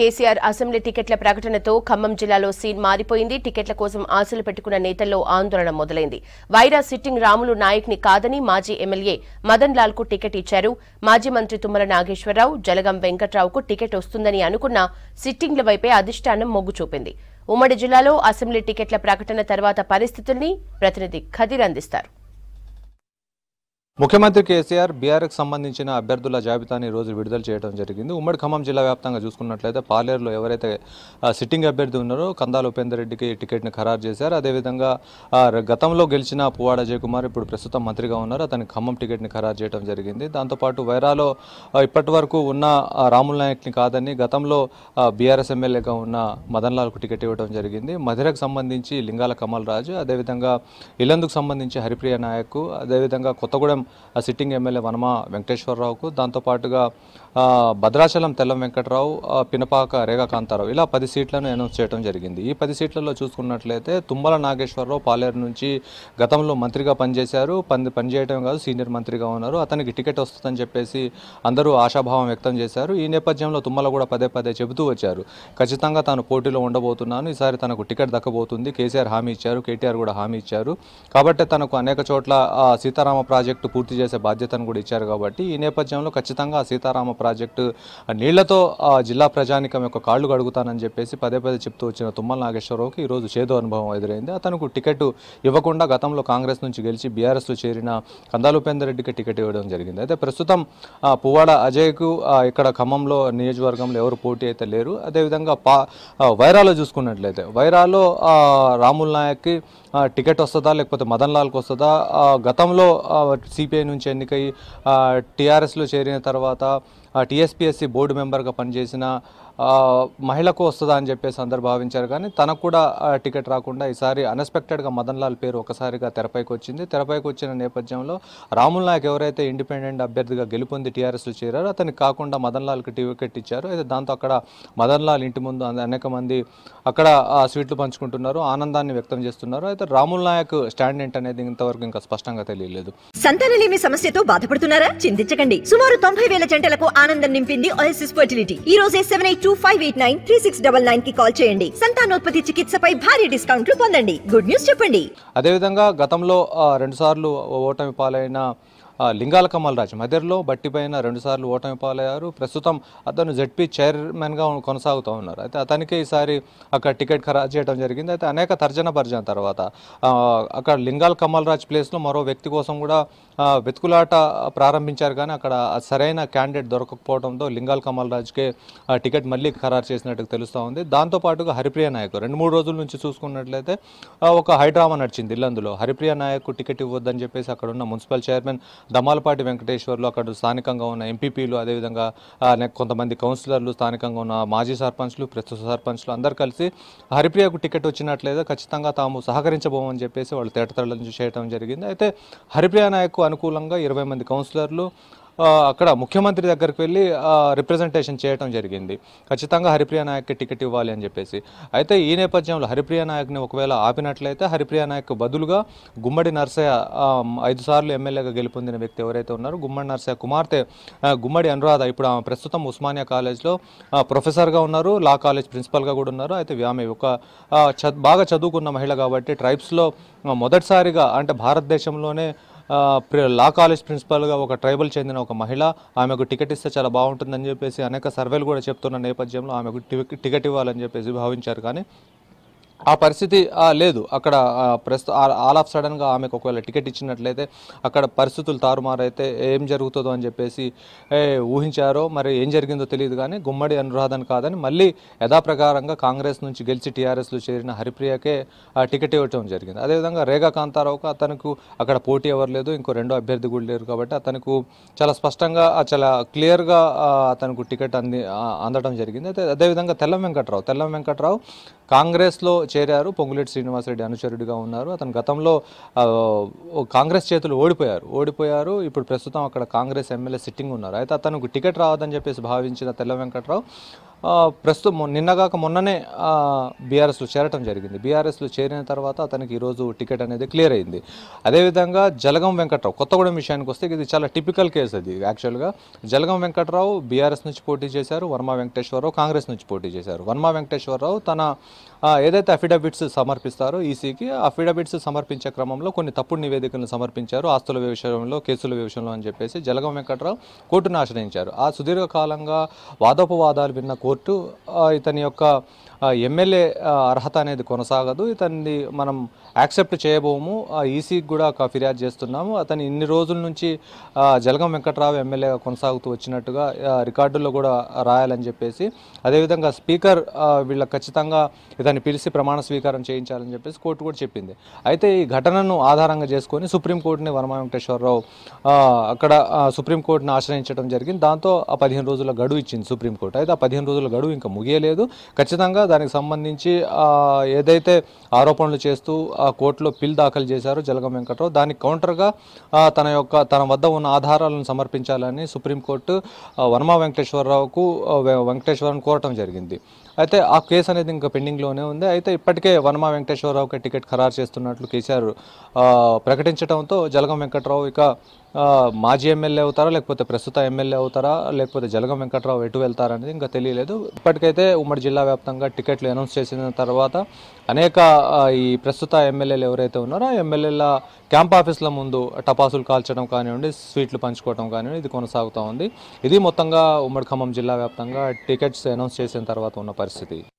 KCR assembly టికెట్ల ప్రకటనతో ఖమ్మం జిల్లాలో సీన్ మారిపోయింది టికెట్ల కోసం ఆశలు పెట్టుకున్న నేతల్లో ఆందోళన మొదలైంది వైరా సిట్టింగ్ రాములు నాయక్ ని కాదని మాజీ ఎమ్మెల్యే మదన్ లాల్ కు టికెట్ ఇచ్చారు మాజీ మంత్రి తుమ్మల నాగేశ్వరరావు జలగం వెంకట్రావుకు టికెట్ వస్తుందని అనుకున్న సిట్టింగ్ల వైపే అధిష్టానం మొగ్గు చూపింది ఉమ్మడి జిల్లాలో అసెంబ్లీ టికెట్ల ప్రకటన తర్వాత పరిస్థితుల్ని ప్రతినిధి ఖదీర్ అందిస్తారు ముఖ్యమంత్రి కేసీఆర్ బీఆర్ఎస్ సంబంధించిన అభ్యర్థుల జాబితాని రోజు విడుదల చేయడం జరిగింది ఉమ్మడి ఖమ్మం జిల్లా వ్యాప్తంగా చూసుకున్నట్లయితే పాలేరులో ఎవరైతే సిట్టింగ్ అభ్యర్థి ఉన్నారో కందాల ఉపేందర్ రెడ్డికి టికెట్ని ఖరారు చేశారు అదేవిధంగా గతంలో గెలిచిన పువ్వాడ జయకుమార్ ఇప్పుడు ప్రస్తుతం మంత్రిగా ఉన్నారు అతని ఖమ్మం టికెట్ని ఖరారు చేయడం జరిగింది దాంతోపాటు వైరాలో ఇప్పటి వరకు ఉన్న రాముల నాయక్ని కాదని గతంలో బీఆర్ఎస్ ఎమ్మెల్యేగా ఉన్న మదన్లాల్కు టికెట్ ఇవ్వడం జరిగింది మధిరకు సంబంధించి లింగాల కమల్ రాజు అదేవిధంగా ఇలందుకు సంబంధించి హరిప్రియ నాయక్ అదేవిధంగా కొత్తగూడెం సిట్టింగ్ ఎమ్మెల్యే వనమ వెంకటేశ్వరరావుకు దాంతోపాటుగా భద్రాచలం తెల్లం వెంకటరావు పినపాక రేగా కాంతారావు ఇలా పది సీట్లను అనౌన్స్ చేయడం జరిగింది ఈ పది సీట్లలో చూసుకున్నట్లయితే తుమ్మల నాగేశ్వరరావు పాలేరు నుంచి గతంలో మంత్రిగా పనిచేశారు పని పనిచేయడం కాదు సీనియర్ మంత్రిగా ఉన్నారు అతనికి టికెట్ వస్తుందని చెప్పేసి అందరూ ఆశాభావం వ్యక్తం చేశారు ఈ నేపథ్యంలో తుమ్మల కూడా పదే పదే చెబుతూ వచ్చారు ఖచ్చితంగా తాను పోటీలో ఉండబోతున్నాను ఈసారి తనకు టికెట్ దక్కబోతుంది కేసీఆర్ హామీ ఇచ్చారు కేటీఆర్ కూడా హామీ ఇచ్చారు కాబట్టి తనకు అనేక చోట్ల సీతారామ ప్రాజెక్టు పూర్తి చేసే బాధ్యతను కూడా ఇచ్చారు కాబట్టి ఈ నేపథ్యంలో ఖచ్చితంగా సీతారామ ప్రాజెక్టు నీళ్లతో జిల్లా ప్రజానికం యొక్క కాళ్ళు కడుగుతానని చెప్పేసి పదే పదే చెప్తూ వచ్చిన తుమ్మల నాగేశ్వరరావుకి ఈరోజు చేదు అనుభవం ఎదురైంది అతనికి టికెట్ ఇవ్వకుండా గతంలో కాంగ్రెస్ నుంచి గెలిచి బీఆర్ఎస్లో చేరిన కందాలుపేందర్ రెడ్డికి టికెట్ ఇవ్వడం జరిగింది అయితే ప్రస్తుతం పువ్వాడ అజయ్కు ఇక్కడ ఖమ్మంలో నియోజకవర్గంలో ఎవరు పోటీ అయితే లేరు అదేవిధంగా పా వైరాలో చూసుకున్నట్లయితే వైరాలో రాముల్ నాయక్కి టికెట్ వస్తుందా లేకపోతే మదన్ లాల్కి వస్తుందా గతంలో సిపిఐ నుంచి ఎన్నికై టీఆర్ఎస్లో చేరిన తర్వాత టీఎస్పీఎస్సీ బోర్డు మెంబర్గా పనిచేసిన మహిళకు వస్తుందా అని చెప్పేసి అందరు భావించారు కానీ తనకు కూడా టికెట్ రాకుండా ఈసారి అన్ఎక్స్పెక్టెడ్గా మదన్ లాల్ పేరు ఒకసారిగా తెరపైకి వచ్చింది తెరపైకి వచ్చిన నేపథ్యంలో రాముల్ నాయక్ ఎవరైతే ఇండిపెండెంట్ అభ్యర్థిగా గెలుపొంది టీఆర్ఎస్లో చేరారో అతనికి కాకుండా మదన్ లాల్కి టికెట్ ఇచ్చారు అయితే దాంతో అక్కడ మదన్ లాల్ ఇంటి ముందు అనేక మంది అక్కడ స్వీట్లు పంచుకుంటున్నారు ఆనందాన్ని వ్యక్తం చేస్తున్నారు అయితే రాముల్ నాయక్ స్టాండ్ ఏంటి అనేది ఇంతవరకు ఇంకా స్పష్టంగా తెలియలేదు సంతానలేమి సమస్యతో బాధపడుతున్నారా చింతించకండి సుమారు తొంభై వేల జంటలకు ఆనందం నింపింది ఈ రోజు seven eight two five eight nine three six double nine కి కాల్ చేయండి సంతానోత్పత్తి చికిత్సపై భారీ డిస్కౌంట్లు పొందండి గుడ్ న్యూస్ చెప్పండి అదేవిధంగా గతంలో రెండు సార్లు ఓటమి పాలైన లింగాల కమలరాజు మధ్యలో బట్టిపైన రెండుసార్లు ఓటమి పాలయ్యారు ప్రస్తుతం అతను జడ్పీ చైర్మన్గా కొనసాగుతూ ఉన్నారు అయితే అతనికి ఈసారి అక్కడ టికెట్ ఖరారు చేయడం జరిగింది అయితే అనేక తర్జన భర్జన తర్వాత అక్కడ లింగాల కమలరాజ్ ప్లేస్లో మరో వ్యక్తి కోసం కూడా వెతుకులాట ప్రారంభించారు కానీ అక్కడ సరైన క్యాండిడేట్ దొరకకపోవడంతో లింగాల కమలరాజ్కే టికెట్ మళ్ళీ ఖరారు చేసినట్టు తెలుస్తూ ఉంది దాంతోపాటుగా హరిప్రియ నాయక్ రెండు మూడు రోజుల నుంచి చూసుకున్నట్లయితే ఒక హైడ్రామా నడిచింది ఇల్లందులో హరిప్రియ నాయక్ టికెట్ ఇవ్వద్దని చెప్పేసి అక్కడ ఉన్న మున్సిపల్ చైర్మన్ దమాలపాటి వెంకటేశ్వర్లు అక్కడ స్థానికంగా ఉన్న ఎంపీపీలు అదేవిధంగా కొంతమంది కౌన్సిలర్లు స్థానికంగా ఉన్న మాజీ సర్పంచ్లు ప్రస్తుత సర్పంచ్లు అందరు కలిసి హరిప్రియకు టికెట్ వచ్చినట్లయితే ఖచ్చితంగా తాము సహకరించబోమని చెప్పేసి వాళ్ళు నుంచి చేయడం జరిగింది అయితే హరిప్రియ నాయక్కు అనుకూలంగా ఇరవై మంది కౌన్సిలర్లు అక్కడ ముఖ్యమంత్రి దగ్గరికి వెళ్ళి రిప్రజెంటేషన్ చేయడం జరిగింది ఖచ్చితంగా హరిప్రియ నాయక్కి టికెట్ ఇవ్వాలి అని చెప్పేసి అయితే ఈ నేపథ్యంలో హరిప్రియ నాయక్ని ఒకవేళ ఆపినట్లయితే హరిప్రియ నాయక్ బదులుగా గుమ్మడి నర్సయ్య ఐదు సార్లు ఎమ్మెల్యేగా గెలుపొందిన వ్యక్తి ఎవరైతే ఉన్నారో గుమ్మడి నర్సయ్య కుమార్తె గుమ్మడి అనురాధ ఇప్పుడు ఆమె ప్రస్తుతం ఉస్మానియా కాలేజ్లో ప్రొఫెసర్గా ఉన్నారు లా కాలేజ్ ప్రిన్సిపల్గా కూడా ఉన్నారు అయితే ఆమె ఒక బాగా చదువుకున్న మహిళ కాబట్టి ట్రైబ్స్లో మొదటిసారిగా అంటే భారతదేశంలోనే లా కాలేజ్ ప్రిన్సిపాల్గా ఒక ట్రైబల్ చెందిన ఒక మహిళ ఆమెకు టికెట్ ఇస్తే చాలా బాగుంటుందని చెప్పేసి అనేక సర్వేలు కూడా చెప్తున్న నేపథ్యంలో ఆమెకు టికెట్ ఇవ్వాలని చెప్పేసి భావించారు కానీ ఆ పరిస్థితి లేదు అక్కడ ప్రస్తుత ఆల్ ఆఫ్ సడన్గా ఆమెకు ఒకవేళ టికెట్ ఇచ్చినట్లయితే అక్కడ పరిస్థితులు తారుమారైతే ఏం జరుగుతుందో అని చెప్పేసి ఊహించారో మరి ఏం జరిగిందో తెలియదు కానీ గుమ్మడి అనురాధన్ కాదని మళ్ళీ యథాప్రకారంగా కాంగ్రెస్ నుంచి గెలిచి టీఆర్ఎస్లో చేరిన హరిప్రియకే టికెట్ ఇవ్వటం జరిగింది అదేవిధంగా రేగా కాంతారావుకు అతనికి అక్కడ పోటీ ఎవరు లేదు ఇంకో రెండో అభ్యర్థి కూడా లేరు కాబట్టి అతనికి చాలా స్పష్టంగా చాలా క్లియర్గా అతనికి టికెట్ అంది అందడం జరిగింది అయితే అదేవిధంగా తెల్లం వెంకట్రావు తెల్లం వెంకట్రావు కాంగ్రెస్లో చేరారు పొంగులేటి శ్రీనివాసరెడ్డి అనుచరుడిగా ఉన్నారు అతను గతంలో కాంగ్రెస్ చేతులు ఓడిపోయారు ఓడిపోయారు ఇప్పుడు ప్రస్తుతం అక్కడ కాంగ్రెస్ ఎమ్మెల్యే సిట్టింగ్ ఉన్నారు అయితే అతను టికెట్ రావద్దని చెప్పేసి భావించిన తెల్ల వెంకట్రావు ప్రస్తుతం నిన్నగాక మొన్ననే బీఆర్ఎస్లో చేరటం జరిగింది బీఆర్ఎస్లో చేరిన తర్వాత అతనికి ఈరోజు టికెట్ అనేది క్లియర్ అయింది అదేవిధంగా జలగం వెంకట్రావు కొత్తగూడెం విషయానికి వస్తే ఇది చాలా టిపికల్ కేసు అది యాక్చువల్గా జలగం వెంకట్రావు బీఆర్ఎస్ నుంచి పోటీ చేశారు వర్మ వెంకటేశ్వరరావు కాంగ్రెస్ నుంచి పోటీ చేశారు వర్మ వెంకటేశ్వరరావు తన ఏదైతే అఫిడవిట్స్ సమర్పిస్తారో ఈసీకి అఫిడవిట్స్ సమర్పించే క్రమంలో కొన్ని తప్పుడు నివేదికలను సమర్పించారు ఆస్తుల విషయంలో కేసుల విషయంలో అని చెప్పేసి జలగం వెంకట్రావు కోర్టును ఆశ్రయించారు ఆ సుదీర్ఘకాలంగా వాదోపవాదాలు విన్న కోర్టు ఇతని యొక్క ఎమ్మెల్యే అర్హత అనేది కొనసాగదు ఇతన్ని మనం యాక్సెప్ట్ చేయబోము ఈసీకి కూడా ఒక ఫిర్యాదు చేస్తున్నాము అతను ఇన్ని రోజుల నుంచి జలగం వెంకట్రావు ఎమ్మెల్యేగా కొనసాగుతూ వచ్చినట్టుగా రికార్డుల్లో కూడా రాయాలని చెప్పేసి అదేవిధంగా స్పీకర్ వీళ్ళ ఖచ్చితంగా ఇతన్ని పిలిచి ప్రమాణ స్వీకారం చేయించాలని చెప్పేసి కోర్టు కూడా చెప్పింది అయితే ఈ ఘటనను ఆధారంగా చేసుకొని సుప్రీంకోర్టుని వనమా వెంకటేశ్వరరావు అక్కడ సుప్రీంకోర్టును ఆశ్రయించడం జరిగింది దాంతో ఆ పదిహేను రోజుల గడువు ఇచ్చింది సుప్రీంకోర్టు అయితే ఆ పదిహేను రోజుల గడువు ఇంకా ముగియలేదు ఖచ్చితంగా దానికి సంబంధించి ఏదైతే ఆరోపణలు చేస్తూ ఆ కోర్టులో పిల్ దాఖలు చేశారో జలగం వెంకట్రావు దానికి కౌంటర్గా తన యొక్క తన వద్ద ఉన్న ఆధారాలను సమర్పించాలని సుప్రీంకోర్టు వర్మ వెంకటేశ్వరరావుకు వెంకటేశ్వరను కోరటం జరిగింది అయితే ఆ కేసు అనేది ఇంకా పెండింగ్లోనే ఉంది అయితే ఇప్పటికే వనమా వెంకటేశ్వరరావుకి టికెట్ ఖరారు చేస్తున్నట్లు కేసీఆర్ ప్రకటించడంతో జలగం వెంకట్రావు ఇక మాజీ ఎమ్మెల్యే అవుతారా లేకపోతే ప్రస్తుత ఎమ్మెల్యే అవుతారా లేకపోతే జలగం వెంకట్రావు ఎటు వెళ్తారనేది ఇంకా తెలియలేదు ఇప్పటికైతే ఉమ్మడి జిల్లా వ్యాప్తంగా టికెట్లు అనౌన్స్ చేసిన తర్వాత అనేక ఈ ప్రస్తుత ఎమ్మెల్యేలు ఎవరైతే ఉన్నారో ఎమ్మెల్యేల క్యాంప్ ఆఫీసుల ముందు టపాసులు కాల్చడం కానివ్వండి స్వీట్లు పంచుకోవడం కానివ్వండి ఇది కొనసాగుతూ ఉంది ఇది మొత్తంగా ఉమ్మడి ఖమ్మం జిల్లా వ్యాప్తంగా టికెట్స్ అనౌన్స్ చేసిన తర్వాత ఉన్న పరిస్థితి city.